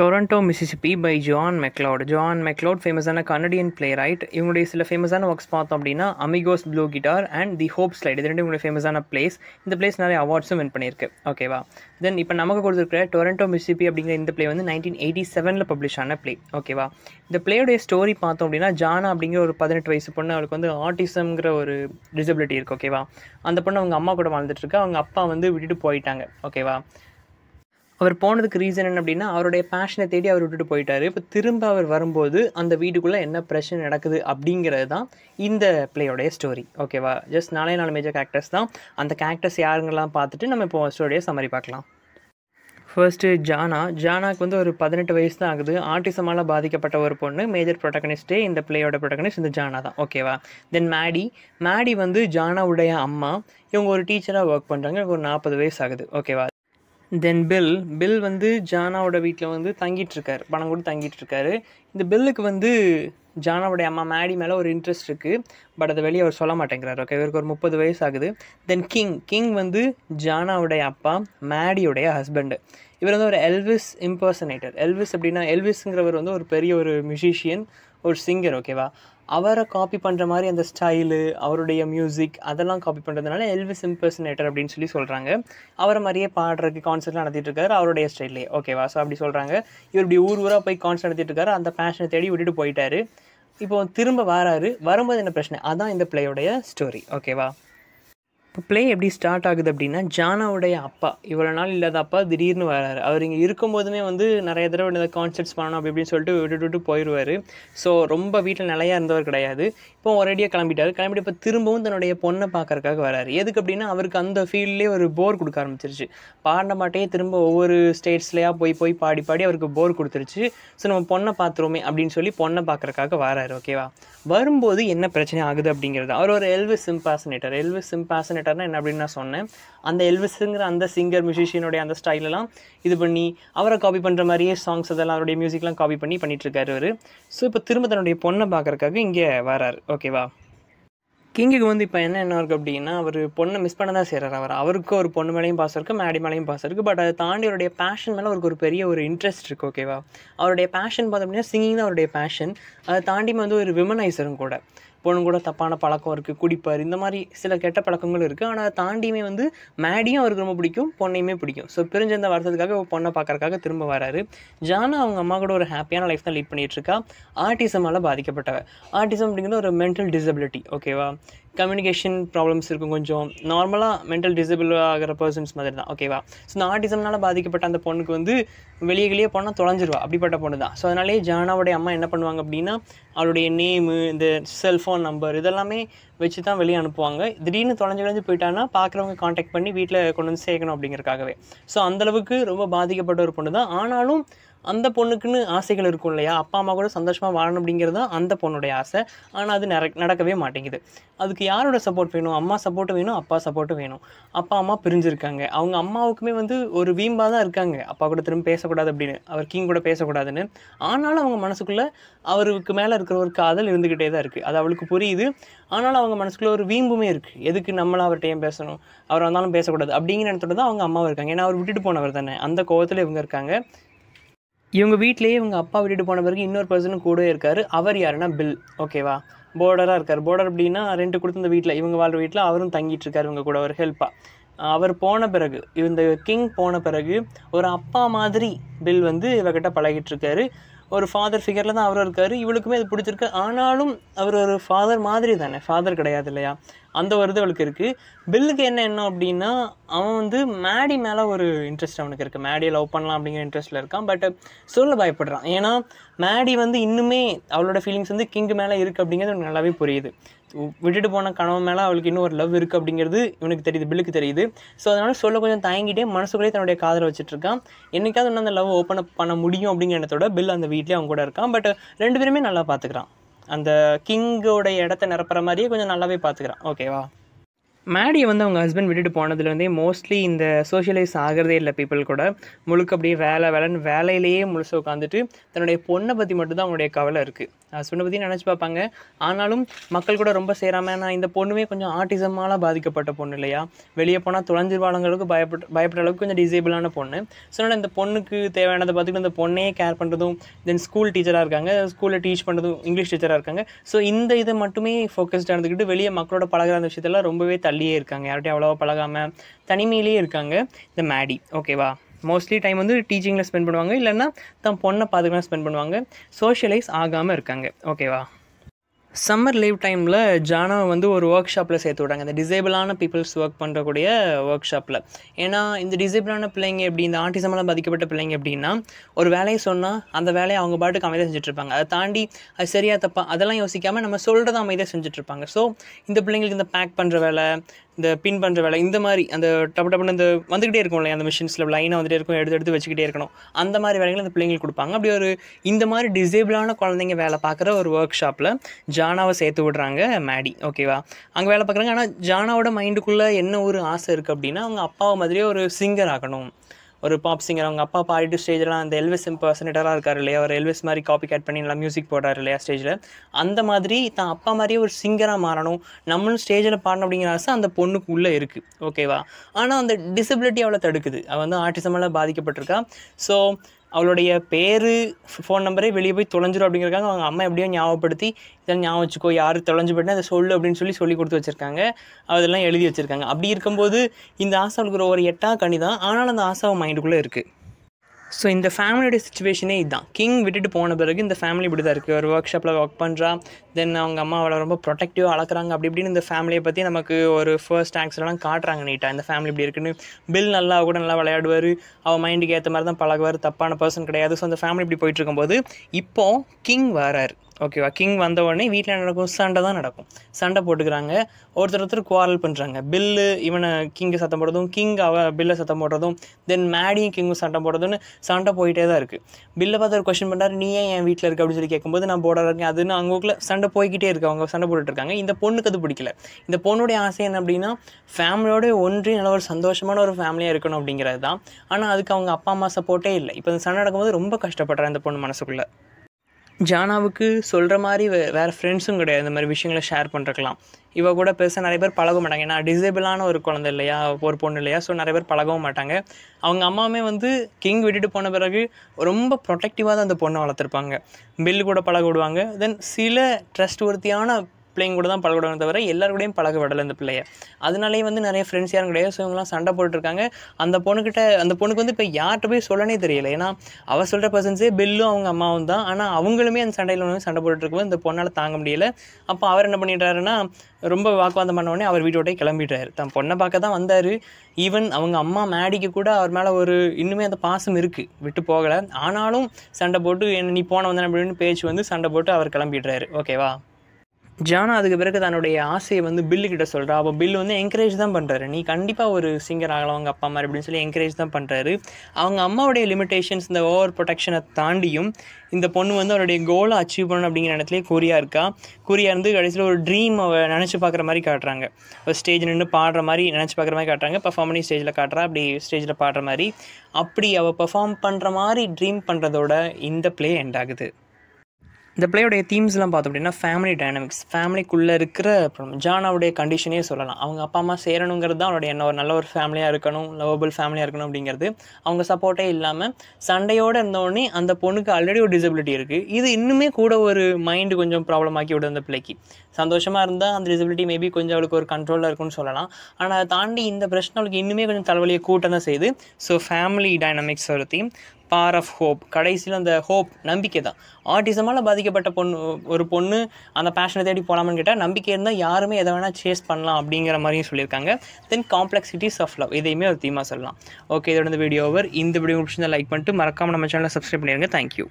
Toronto Mississippi by John McLeod John McLeod ஃபேமஸான Canadian play right இவங்களுடைய சில ஃபேமஸான ஒர்க்ஸ் பார்த்தோம் அப்படின்னா Amigos Blue Guitar and the Hope Slide இது ரெண்டு இவங்களுடைய ஃபேமஸான பிளேஸ் இந்த பிளேஸ் நிறைய அவார்ட்ஸும் வின் பண்ணியிருக்கு ஓகேவா தென் இப்போ நமக்கு கொடுத்துருக்கிற டொரண்டோ மிசிசிபி அப்படிங்கிற இந்த பிளே வந்து நைன்டீன் எயிட்டி செவனில் பப்ளிஷ் ஆன பிளே ஓகேவா இந்த பிளேயுடைய ஸ்டோரி பார்த்தோம் அப்படின்னா ஜானா அப்படிங்கிற ஒரு பதினெட்டு வயசு பொண்ணு அவளுக்கு வந்து ஆட்டிசம்ங்கிற ஒரு டிசபிலிட்டி இருக்குது ஓகேவா அந்த பொண்ணு அவங்க அம்மா கூட வாழ்ந்துட்டு இருக்கா அவங்க அப்பா வந்து விட்டுட்டு போயிட்டாங்க ஓகேவா அவர் போனதுக்கு ரீசன் என்ன அப்படின்னா அவருடைய பேஷனை தேடி அவர் விட்டுட்டு போயிட்டார் இப்போ திரும்ப அவர் வரும்போது அந்த வீட்டுக்குள்ளே என்ன பிரச்சனை நடக்குது அப்படிங்கிறது தான் இந்த பிளேயோடைய ஸ்டோரி ஓகேவா ஜஸ்ட் நாலே நாலு மேஜர் கேரக்டர்ஸ் தான் அந்த கேரக்டர்ஸ் யாருங்கெல்லாம் பார்த்துட்டு நம்ம இப்போ ஸ்டோரியை சம்மரி பார்க்கலாம் ஃபர்ஸ்ட்டு ஜானா ஜானாக்கு வந்து ஒரு பதினெட்டு வயசு தான் ஆகுது ஆர்டிசமால் பாதிக்கப்பட்ட ஒரு பொண்ணு மேஜர் ப்ரொட்டகனிஸ்ட்டே இந்த பிளேயோட ப்ரொட்டகனிஸ்ட் இந்த ஜானா தான் ஓகேவா தென் மேடி மேடி வந்து ஜானாவுடைய அம்மா இவங்க ஒரு டீச்சராக ஒர்க் பண்ணுறாங்க இவங்க ஒரு நாற்பது வயசு ஆகுது ஓகேவா தென் பில் பில் வந்து ஜானாவோட வீட்டில் வந்து தங்கிட்டுருக்கார் பணம் கூட தங்கிட்டுருக்காரு இந்த பில்லுக்கு வந்து ஜானாவோடைய அம்மா மேடி மேலே ஒரு இன்ட்ரெஸ்ட் இருக்குது பட் அதை வெளியே அவர் சொல்ல மாட்டேங்கிறார் ஓகே இவருக்கு ஒரு முப்பது வயசு ஆகுது தென் கிங் கிங் வந்து ஜானாவுடைய அப்பா மேடியுடைய ஹஸ்பண்டு இவர் வந்து ஒரு எல்விஸ் இம்பர்சனேட்டர் எல்விஸ் அப்படின்னா எல்விஸுங்கிறவர் வந்து ஒரு பெரிய ஒரு மியூசிஷியன் ஒரு சிங்கர் ஓகேவா அவரை காப்பி பண்ணுற மாதிரி அந்த ஸ்டைலு அவருடைய மியூசிக் அதெல்லாம் காப்பி பண்ணுறதுனால எல்விஸ் இம்பர்சனேட்டர் அப்படின்னு சொல்லி சொல்கிறாங்க அவரை மாதிரியே பாடுறதுக்கு கான்சர்ட்லாம் நடத்திட்டு இருக்காரு அவருடைய ஸ்டைல்லே ஓகேவா ஸோ அப்படி சொல்கிறாங்க இவர் இப்படி ஊர் ஊராக போய் கான்சர்ட் நடத்திட்டு இருக்காரு அந்த பேஷனை தேடி விட்டுட்டு போயிட்டாரு இப்போ திரும்ப வராரு வரும்போது என்ன பிரச்சனை அதான் இந்த பிளேயோடைய ஸ்டோரி ஓகேவா இப்போ ப்ளே எப்படி ஸ்டார்ட் ஆகுது அப்படின்னா ஜானாவுடைய அப்பா இவ்வளோ நாள் இல்லாத அப்பா திடீர்னு வராரு அவர் இங்கே இருக்கும்போதுமே வந்து நிறைய தடவை இந்த கான்சர்ட்ஸ் பண்ணணும் அப்படி அப்படின்னு சொல்லிட்டு விட்டுட்டு விட்டு போயிடுவார் ஸோ ரொம்ப வீட்டில் நிலையா இருந்தவர் கிடையாது இப்போ ஒரேடியாக கிளம்பிட்டார் கிளம்பிட்டு இப்போ திரும்பவும் தன்னுடைய பொண்ணை பார்க்கறக்காக வராரு எதுக்கு அப்படின்னா அவருக்கு அந்த ஃபீல்ட்லேயே ஒரு போர் கொடுக்க ஆரம்பிச்சிருச்சு பாட மாட்டே திரும்ப ஒவ்வொரு ஸ்டேட்ஸ்லேயா போய் போய் பாடி பாடி அவருக்கு போர் கொடுத்துருச்சு ஸோ நம்ம பொண்ணை பார்த்துருவோமே அப்படின்னு சொல்லி பொண்ணை பார்க்குறக்காக வராரு ஓகேவா வரும்போது என்ன பிரச்சனை ஆகுது அப்படிங்கிறது அவர் ஒரு எல்வி சிம்பாசனேட்டர் எல்வி சிம்பாசனேட்டர் என்ன அப்படின்னு நான் சொன்னேன் அந்த எல்விஸுங்கிற அந்த சிங்கர் மியூசிஷியனுடைய அந்த ஸ்டைலெலாம் இது பண்ணி அவரை காப்பி பண்ணுற மாதிரியே சாங்ஸ் அதெல்லாம் அவருடைய மியூசிக்லாம் காப்பி பண்ணி பண்ணிகிட்ருக்காரு அவர் ஸோ இப்போ திரும்ப தன்னுடைய பொண்ணை பார்க்குறக்காக இங்கே வரார் ஓகேவா கிங்குக்கு வந்து இப்போ என்ன என்ன இருக்குது அப்படின்னா அவர் பொண்ணை மிஸ் பண்ண தான் செய்கிறார் அவர் அவருக்கு ஒரு பொண்ணு மேலேயும் பாசம் இருக்குது மேடி மேலேயும் பாசம் இருக்குது பட் அதை தாண்டி அவருடைய பேஷன் மேலே அவருக்கு ஒரு பெரிய ஒரு இன்ட்ரெஸ்ட் இருக்குது ஓகேவா அவருடைய பேஷன் பார்த்தோம் அப்படின்னா சிங்கிங் தான் அவருடைய பேஷன் அதை தாண்டி வந்து ஒரு விமனைசரும் கூட பொண்ணு கூட தப்பான பழக்கம் இருக்குது குடிப்பார் இந்த மாதிரி சில கெட்ட பழக்கங்கள் இருக்குது ஆனால் அதை தாண்டியுமே வந்து மேடியும் அவருக்கு ரொம்ப பிடிக்கும் பொண்ணையுமே பிடிக்கும் ஸோ பிரிஞ்ச வருஷத்துக்காக வருத்தத்துக்காக பொண்ணை பார்க்கறக்காக திரும்ப வராரு ஜானா அவங்க அம்மா கூட ஒரு ஹாப்பியான லைஃப் தான் லீட் பண்ணிகிட்ருக்கா ஆர்டிசமால் பாதிக்கப்பட்டவ ஆர்டிசம் அப்படிங்கிறது ஒரு மென்டல் டிசபிலிட்டி ஓகேவா கம்யூனிகேஷன் ப்ராப்ளம்ஸ் இருக்கும் கொஞ்சம் நார்மலாக மென்டல் டிசபிள் ஆகிற பர்சன்ஸ் மாதிரி தான் ஓகேவா ஸோ இந்த ஆர்டிசம்னால் பாதிக்கப்பட்ட அந்த பொண்ணுக்கு வந்து வெளியே வெளியே போனால் தொலைஞ்சிருவா அப்படிப்பட்ட பொண்ணு தான் ஸோ அதனாலே ஜானாவுடைய அம்மா என்ன பண்ணுவாங்க அப்படின்னா அவளுடைய நேமு இந்த செல்ஃபோன் நம்பர் இதெல்லாமே வச்சு தான் வெளியே அனுப்புவாங்க திடீர்னு தொலைஞ்சு தொலைஞ்சு போயிட்டான்னா பார்க்குறவங்க காண்டாக்ட் பண்ணி வீட்டில் கொண்டு வந்து சேர்க்கணும் அப்படிங்கிறக்காகவே ஸோ அந்தளவுக்கு ரொம்ப பாதிக்கப்பட்ட ஒரு பொண்ணு தான் ஆனாலும் அந்த பொண்ணுக்குன்னு ஆசைகள் இருக்கும் இல்லையா அப்பா அம்மா கூட சந்தோஷமாக வாழணும் அப்படிங்கிறது தான் அந்த பொண்ணுடைய ஆசை ஆனால் அது நடக்கவே மாட்டேங்குது அதுக்கு யாரோட சப்போர்ட் வேணும் அம்மா சப்போர்ட்டும் வேணும் அப்பா சப்போர்ட்டும் வேணும் அப்பா அம்மா பிரிஞ்சிருக்காங்க அவங்க அம்மாவுக்குமே வந்து ஒரு வீம்பாக தான் இருக்காங்க அப்பா கூட திரும்ப பேசக்கூடாது அப்படின்னு அவர் கீங் கூட பேசக்கூடாதுன்னு ஆனாலும் அவங்க மனசுக்குள்ளே அவருக்கு மேலே இருக்கிற ஒரு காதல் இருந்துக்கிட்டே தான் இருக்குது அது அவளுக்கு புரியுது ஆனாலும் அவங்க மனசுக்குள்ளே ஒரு வீம்புமே இருக்குது எதுக்கு நம்மளாம் அவர்கிட்டையும் பேசணும் அவர் வந்தாலும் பேசக்கூடாது அப்படிங்கிற இடத்துல தான் அவங்க அம்மாவும் இருக்காங்க ஏன்னா அவர் விட்டுட்டு போனவர் தானே அந்த கோவத்தில் இவங்க இருக்காங்க இவங்க வீட்லேயே இவங்க அப்பா விட்டுட்டு போன பிறகு இன்னொரு பர்சனும் கூட இருக்கார் அவர் யாருன்னா பில் ஓகேவா போர்டராக இருக்கார் போர்டர் அப்படின்னா ரெண்டு கொடுத்து இந்த வீட்டில் இவங்க வாழ்கிற வீட்டில் அவரும் தங்கிட்டு இருக்கார் இவங்க கூட ஒரு ஹெல்ப்பாக அவர் போன பிறகு இந்த கிங் போன பிறகு ஒரு அப்பா மாதிரி பில் வந்து இவகிட்ட பழகிட்டு இருக்காரு ஒரு ஃபாதர் ஃபிகரில் தான் அவரும் இருக்கார் இவளுக்குமே அது பிடிச்சிருக்கு ஆனாலும் அவர் ஒரு ஃபாதர் மாதிரி தானே ஃபாதர் கிடையாது இல்லையா அந்த வருது அவளுக்கு இருக்குது பில்லுக்கு என்ன என்ன அப்படின்னா அவன் வந்து மேடி மேலே ஒரு இன்ட்ரெஸ்ட் அவனுக்கு இருக்குது மேடியை லவ் பண்ணலாம் அப்படிங்கிற இன்ட்ரெஸ்ட்டில் இருக்கான் பட் சொல்ல பயப்படுறான் ஏன்னா மேடி வந்து இன்னுமே அவளோட ஃபீலிங்ஸ் வந்து கிங்கு மேலே இருக்குது அப்படிங்கிறது அவனுக்கு நல்லாவே புரியுது விட்டுட்டு போன கனவு மேலே அவளுக்கு இன்னும் ஒரு லவ் இருக்குது அப்படிங்கிறது இவனுக்கு தெரியுது பில்லுக்கு தெரியுது ஸோ அதனால் சொல்ல கொஞ்சம் தயங்கிட்டே மனசுக்குள்ளே தன்னுடைய காதலை இருக்கான் என்றைக்காவது ஒன்று அந்த லவ் ஓப்பன் அப் பண்ண முடியும் அப்படிங்கிற எண்ணத்தோட பில் அந்த வீட்லேயே அவங்க கூட இருக்கான் பட் ரெண்டு பேருமே நல்லா பார்த்துக்கிறான் அந்த கிங்கோட இடத்த நிரப்புற மாதிரியே கொஞ்சம் நல்லாவே பார்த்துக்கிறான் ஓகேவா மேடியை வந்து அவங்க ஹஸ்பண்ட் விட்டுட்டு போனதுலேருந்தே மோஸ்ட்லி இந்த சோஷியலைஸ் ஆகிறதே இல்லை பீப்புள் கூட முழுக்க அப்படியே வேலை வேலைன்னு வேலையிலேயே முழுசு உட்காந்துட்டு தன்னுடைய பொண்ணை பற்றி மட்டும்தான் அவங்களுடைய கவலை இருக்குது சொன்ன பற்றி நினச்சி பார்ப்பாங்க ஆனாலும் மக்கள் கூட ரொம்ப சேராமல் ஏன்னா இந்த பொண்ணுமே கொஞ்சம் ஆர்டிசமால பாதிக்கப்பட்ட பொண்ணு இல்லையா வெளியே போனால் துளஞ்சிருவாளுங்களுக்கு பயப்பட்டு பயப்படுற அளவுக்கு கொஞ்சம் டிசேபிளான பொண்ணு ஸோ இந்த பொண்ணுக்கு தேவையானதை பார்த்துக்கிட்டு இந்த பொண்ணையே கேர் பண்ணுறதும் தென் ஸ்கூல் டீச்சராக இருக்காங்க ஸ்கூலில் டீச் பண்ணுறதும் இங்கிலீஷ் டீச்சராக இருக்காங்க ஸோ இந்த இதை மட்டுமே ஃபோக்கஸ்டாக இருந்துக்கிட்டு வெளியே மக்களோட பழகிற அந்த விஷயத்தெல்லாம் ரொம்பவே தள்ளியே இருக்காங்க யார்ட்டையும் அவ்வளோவா பழகாமல் தனிமையிலேயே இருக்காங்க இந்த மேடி ஓகேவா மோஸ்ட்லி டைம் வந்து டீச்சிங்கில் ஸ்பெண்ட் பண்ணுவாங்க இல்லைன்னா தன் பொண்ணை பார்த்துக்கலாம் ஸ்பெண்ட் பண்ணுவாங்க சோஷியலைஸ் ஆகாமல் இருக்காங்க ஓகேவா சம்மர் லீவ் டைமில் ஜானாவை வந்து ஒரு ஒர்க் ஷாப்பில் சேர்த்து விடாங்க இந்த டிசேபிளான பீப்புள்ஸ் ஒர்க் பண்ணுறக்கூடிய ஒர்க் ஷாப்பில் ஏன்னா இந்த டிசேபிளான பிள்ளைங்க எப்படி இந்த ஆட்டிசமெல்லாம் பாதிக்கப்பட்ட பிள்ளைங்க அப்படின்னா ஒரு வேலையை சொன்னால் அந்த வேலையை அவங்க பாட்டுக்கு அமைதியாக செஞ்சுட்ருப்பாங்க அதை தாண்டி அது சரியாக தப்பா அதெல்லாம் யோசிக்காமல் நம்ம சொல்கிறத அமைதியாக செஞ்சுட்ருப்பாங்க ஸோ இந்த பிள்ளைங்களுக்கு இந்த பேக் பண்ணுற வேலை இந்த பின் பண்ணுற வேலை இந்த மாதிரி அந்த டப்பு டப்புன்னு அந்த வந்துக்கிட்டே இருக்கும் இல்லையா அந்த மிஷின்ஸில் லைனாக வந்துகிட்டே இருக்கும் எடுத்து எடுத்து வச்சுக்கிட்டே இருக்கணும் அந்த மாதிரி வேலைகள் அந்த பிள்ளைங்களுக்கு கொடுப்பாங்க அப்படி ஒரு இந்த மாதிரி டிசேபிளான குழந்தைங்க வேலை பார்க்குற ஒரு ஒர்க் ஷாப்பில் ஜானாவை சேர்த்து விடுறாங்க மேடி ஓகேவா அங்கே வேலை பார்க்குறாங்க ஆனால் ஜானாவோட மைண்டுக்குள்ளே என்ன ஒரு ஆசை இருக்குது அப்படின்னா அவங்க அப்பாவை மாதிரியே ஒரு சிங்கர் ஆகணும் ஒரு பாப் சிங்கர் அவங்க அப்பா பாடிட்டு ஸ்டேஜ்லாம் அந்த எல்விஸ் இம்பர்சனேட்டராக இருக்கார் இல்லையா ஒரு எல்விஸ் மாதிரி காப்பி கேட் பண்ணி நல்லா மியூசிக் போடுறாரு இல்லையா ஸ்டேஜில் அந்த மாதிரி தான் அப்பா மாதிரியே ஒரு சிங்கராக மாறணும் நம்மளும் ஸ்டேஜில் பாடணும் அப்படிங்கிற ஆசை அந்த பொண்ணுக்கு உள்ளே இருக்குது ஓகேவா ஆனால் அந்த டிசபிலிட்டி அவ்வளோ தடுக்குது அவள் வந்து ஆர்டிசமெல்லாம் பாதிக்கப்பட்டிருக்கா ஸோ அவளுடைய பேர் ஃபோன் நம்பரே வெளியே போய் தொலைஞ்சிரும் அப்படிங்கிறக்காங்க அவங்க அம்மா எப்படியோ ஞாபகப்படுத்தி இதெல்லாம் ஞாபகம் வச்சுக்கோ யார் தொலைஞ்சு போய்ட்டு அதை சொல்லு அப்படின்னு சொல்லி சொல்லி கொடுத்து வச்சுருக்காங்க அதெல்லாம் எழுதி வச்சுருக்காங்க அப்படி இருக்கும்போது இந்த ஆசாவுக்கு ஒரு எட்டாம் கனி தான் ஆனால் அந்த ஆசாவை மைண்டுக்குள்ளே இருக்குது ஸோ இந்த ஃபேமிலியோடைய சுச்சுவேஷனே இதுதான் கிங் விட்டுட்டு போன பிறகு இந்த ஃபேமிலி இப்படி தான் இருக்குது ஒரு ஒர்க் ஷாப்பில் ஒர்க் பண்ணுறா தென் அவங்க அம்மா அவளை ரொம்ப ப்ரொடெக்டிவாக அளக்குறாங்க அப்படி இப்படின்னு இந்த ஃபேமிலியை பற்றி நமக்கு ஒரு ஃபர்ஸ்ட் ஆக்ஸ்லாம் காட்டுறாங்க நீட்டாக இந்த ஃபேமிலி இப்படி இருக்குன்னு பில் நல்லா கூட நல்லா விளையாடுவார் அவள் மைண்டுக்கு ஏற்ற மாதிரி தான் பழகுவார் தப்பான பர்சன் கிடையாது ஸோ அந்த ஃபேமிலி இப்படி போயிட்டு இருக்கும்போது இப்போது கிங் வரார் ஓகேவா கிங் வந்த உடனே வீட்டில் நடக்கும் சண்டை தான் நடக்கும் சண்டை போட்டுக்கிறாங்க ஒருத்தர் ஒருத்தர் குவாரல் பண்ணுறாங்க பில்லு இவனை கிங்கு சத்தம் போடுறதும் கிங் அவ பில்லை சத்தம் போடுறதும் தென் மேடியும் கிங்கும் சண்டை போடுறதுன்னு சண்டை போயிட்டே தான் இருக்குது பில்லை பார்த்து ஒரு கொஷின் பண்ணுறாரு நீ ஏன் என் வீட்டில் இருக்க அப்படின்னு சொல்லி கேட்கும்போது நான் போட இருக்கேன் அதுன்னு அவங்களுக்குள்ள சண்டை போய்கிட்டே இருக்கு அவங்க சண்டை போட்டுட்ருக்காங்க இந்த பொண்ணுக்கு அது பிடிக்கல இந்த பொண்ணுடைய ஆசை என்ன அப்படின்னா ஃபேமிலியோட ஒன்றி நல்ல ஒரு சந்தோஷமான ஒரு ஃபேமிலியாக இருக்கணும் அப்படிங்கிறது தான் ஆனால் அதுக்கு அவங்க அப்பா அம்மா சப்போர்ட்டே இல்லை இப்போ இந்த சண்டை நடக்கும்போது ரொம்ப கஷ்டப்படுறேன் இந்த பொண்ணு மனசுக்குள்ளே ஜானாவுக்கு சொல்கிற மாதிரி வே வேறு ஃப்ரெண்ட்ஸும் கிடையாது இந்த மாதிரி விஷயங்களை ஷேர் பண்ணுறக்கலாம் இவ கூட பெருசாக நிறைய பேர் பழக மாட்டாங்க ஏன்னா டிசேபிளான ஒரு குழந்தை இல்லையா ஒரு பொண்ணு இல்லையா ஸோ நிறைய பேர் பழகவும் மாட்டாங்க அவங்க அம்மாவுமே வந்து கிங் விட்டுட்டு போன பிறகு ரொம்ப ப்ரொடெக்டிவாக தான் அந்த பொண்ணை வளர்த்துருப்பாங்க பில்லு கூட பழக விடுவாங்க தென் சில ட்ரஸ்ட் ஒருத்தியான பிள்ளைங்க கூட தான் பழகிடணும் தவிர எல்லாருக்கூடையும் பழக விடலை இந்த பிள்ளைய அதனாலேயே வந்து நிறைய ஃப்ரெண்ட்ஸ் யாரும் கிடையாது ஸோ இவங்களாம் சண்டை போட்டுருக்காங்க அந்த பொண்ணுக்கிட்ட அந்த பொண்ணுக்கு வந்து இப்போ யார்கிட்ட போய் சொல்லனே தெரியல ஏன்னா அவள் சொல்கிற பர்சன்ஸே பெல்லும் அவங்க அம்மாவும் தான் ஆனால் அவங்களுமே அந்த சண்டையில் ஒன்று சண்டை போட்டுருக்கும்போது இந்த பொண்ணால் தாங்க முடியல அப்போ அவர் என்ன பண்ணிட்டாருன்னா ரொம்ப வாக்குவாதம் பண்ண அவர் வீட்டோட்டே கிளம்பிட்டார் தன் பொண்ணை பார்க்க தான் வந்தார் ஈவன் அவங்க அம்மா மேடிக்கு கூட அவர் மேலே ஒரு இன்னுமே அந்த பாசம் இருக்குது விட்டு போகலை ஆனாலும் சண்டை போட்டு என்ன நீ போன வந்தேன் அப்படின்னு பேச்சு வந்து சண்டை போட்டு அவர் கிளம்பிடுறாரு ஓகேவா ஜானா அதுக்கு பிறகு தன்னுடைய ஆசையை வந்து பில்லு கிட்ட சொல்கிறா அப்போ பில் வந்து என்கரேஜ் தான் பண்ணுறாரு நீ கண்டிப்பாக ஒரு சிங்கர் ஆகலாம் அவங்க அப்பா மாதிரி அப்படின்னு சொல்லி என்கரேஜ் தான் பண்ணுறாரு அவங்க அம்மாவுடைய லிமிடேஷன்ஸ் இந்த ஓவர் ப்ரொடெக்ஷனை தாண்டியும் இந்த பொண்ணு வந்து அவருடைய கோலை அச்சீவ் பண்ணணும் அப்படிங்கிற இடத்துலேயே கூறியா இருக்கா கூறியா இருந்து கடைசியில் ஒரு ட்ரீம் அவள் நினச்சி பார்க்குற மாதிரி காட்டுறாங்க ஒரு ஸ்டேஜ் நின்று பாடுற மாதிரி நினச்சி பார்க்குற மாதிரி காட்டுறாங்க பர்ஃபார்மனி பண்ணி ஸ்டேஜில் காட்டுறா அப்படி ஸ்டேஜில் பாடுற மாதிரி அப்படி அவள் பர்ஃபார்ம் பண்ணுற மாதிரி ட்ரீம் பண்ணுறதோட இந்த ப்ளே எண்ட் ஆகுது இந்த பிள்ளையுடைய தீம்ஸ்லாம் பார்த்தோம் அப்படின்னா ஃபேமிலி டைனாமிக்ஸ் ஃபேமிலிக்குள்ளே இருக்கிற ஜானாவுடைய கண்டிஷனே சொல்லலாம் அவங்க அப்பா அம்மா சேரணுங்கிறது தான் அவருடைய என்ன ஒரு நல்ல ஒரு ஃபேமிலியாக இருக்கணும் லவபிள் ஃபேமிலியாக இருக்கணும் அப்படிங்கிறது அவங்க சப்போர்ட்டே இல்லாமல் சண்டையோடு இருந்தோடனே அந்த பொண்ணுக்கு ஆல்ரெடி ஒரு டிசபிலிட்டி இருக்குது இது இன்னுமே கூட ஒரு மைண்டு கொஞ்சம் ப்ராப்ளம் ஆக்கி விடுது அந்த பிள்ளைக்கு சந்தோஷமாக இருந்தால் அந்த டிசபிலிட்டி மேபி கொஞ்சம் அவளுக்கு ஒரு கண்ட்ரோலில் இருக்கும்னு சொல்லலாம் ஆனால் அதை தாண்டி இந்த பிரச்சனை அவளுக்கு இன்னுமே கொஞ்சம் தலைவலியை கூட்டம் தான் செய்யுது ஸோ ஃபேமிலி டைனமிக்ஸ் ஒரு தீம் பார் ஆஃப் ஹோப் கடைசியில் அந்த ஹோப் நம்பிக்கை தான் ஆர்டிசமால் பாதிக்கப்பட்ட பொண்ணு ஒரு பொண்ணு அந்த பேஷனை தேடி போகலாமான்னு கேட்டால் நம்பிக்கை இருந்தால் யாருமே எதை வேணால் சேஸ் பண்ணலாம் அப்படிங்கிற மாதிரியும் சொல்லியிருக்காங்க தென் காம்ப்ளெக்சிட்டிஸ் ஆஃப் லவ் இதையுமே ஒரு தீமாக சொல்லலாம் ஓகே இதோட இந்த வீடியோ ஓவர் இந்த வீடியோ பிடிச்சிருந்தால் லைக் பண்ணிட்டு மறக்காமல் நம்ம சேனலை சப்ஸ்கிரைப் பண்ணிடுங்க தேங்க்யூ